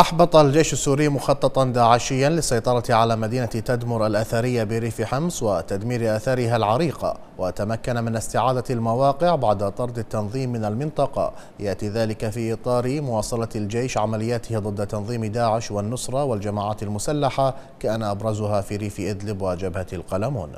أحبط الجيش السوري مخططا داعشيا للسيطرة على مدينة تدمر الأثرية بريف حمص وتدمير آثارها العريقة وتمكن من استعادة المواقع بعد طرد التنظيم من المنطقة يأتي ذلك في إطار مواصلة الجيش عملياته ضد تنظيم داعش والنصرة والجماعات المسلحة كان أبرزها في ريف إدلب وجبهة القلمون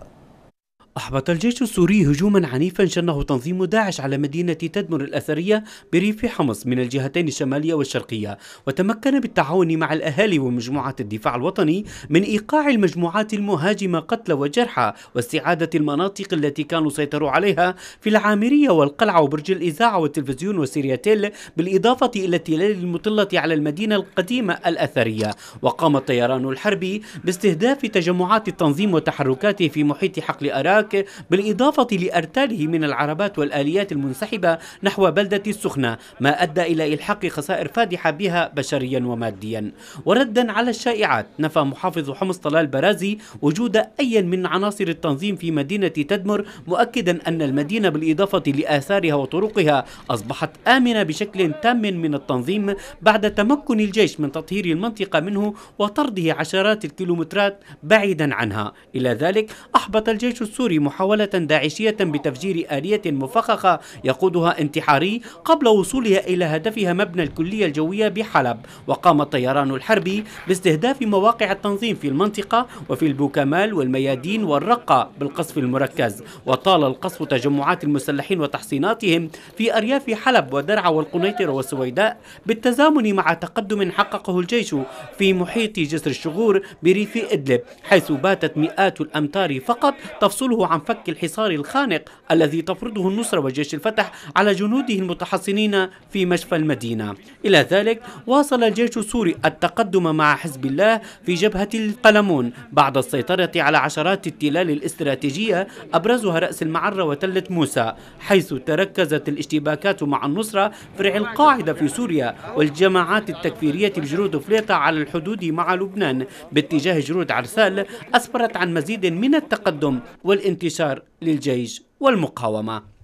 أحبط الجيش السوري هجوما عنيفا شنه تنظيم داعش على مدينة تدمر الأثرية بريف حمص من الجهتين الشمالية والشرقية وتمكن بالتعاون مع الأهالي ومجموعات الدفاع الوطني من إيقاع المجموعات المهاجمة قتلى وجرحى واستعادة المناطق التي كانوا سيطروا عليها في العامرية والقلعة وبرج الإذاعة والتلفزيون وسيرياتيل بالإضافة إلى التلال المطلة على المدينة القديمة الأثرية وقام الطيران الحربي باستهداف تجمعات التنظيم وتحركاته في محيط حقل أراك الحراك بالإضافة لأرتاله من العربات والآليات المنسحبة نحو بلدة السخنة ما أدى إلى إلحاق خسائر فادحة بها بشريا وماديا وردا على الشائعات نفى محافظ حمص طلال برازي وجود أي من عناصر التنظيم في مدينة تدمر مؤكدا أن المدينة بالإضافة لآثارها وطرقها أصبحت آمنة بشكل تام من التنظيم بعد تمكن الجيش من تطهير المنطقة منه وطرده عشرات الكيلومترات بعيدا عنها إلى ذلك أحبط الجيش السوري محاولة داعشية بتفجير آلية مفخخة يقودها انتحاري قبل وصولها إلى هدفها مبنى الكلية الجوية بحلب وقام الطيران الحربي باستهداف مواقع التنظيم في المنطقة وفي البوكمال والميادين والرقة بالقصف المركز وطال القصف تجمعات المسلحين وتحصيناتهم في أرياف حلب ودرعا والقنيطرة والسويداء بالتزامن مع تقدم حققه الجيش في محيط جسر الشغور بريف إدلب حيث باتت مئات الأمتار فقط تفصله عن فك الحصار الخانق الذي تفرضه النصرة وجيش الفتح على جنوده المتحصنين في مشفى المدينة إلى ذلك واصل الجيش السوري التقدم مع حزب الله في جبهة القلمون بعد السيطرة على عشرات التلال الاستراتيجية أبرزها رأس المعرة وتلة موسى حيث تركزت الاشتباكات مع النصرة فرع القاعدة في سوريا والجماعات التكفيرية بجرود فليطة على الحدود مع لبنان باتجاه جرود عرسال أسفرت عن مزيد من التقدم والإ الانتصار للجيش والمقاومه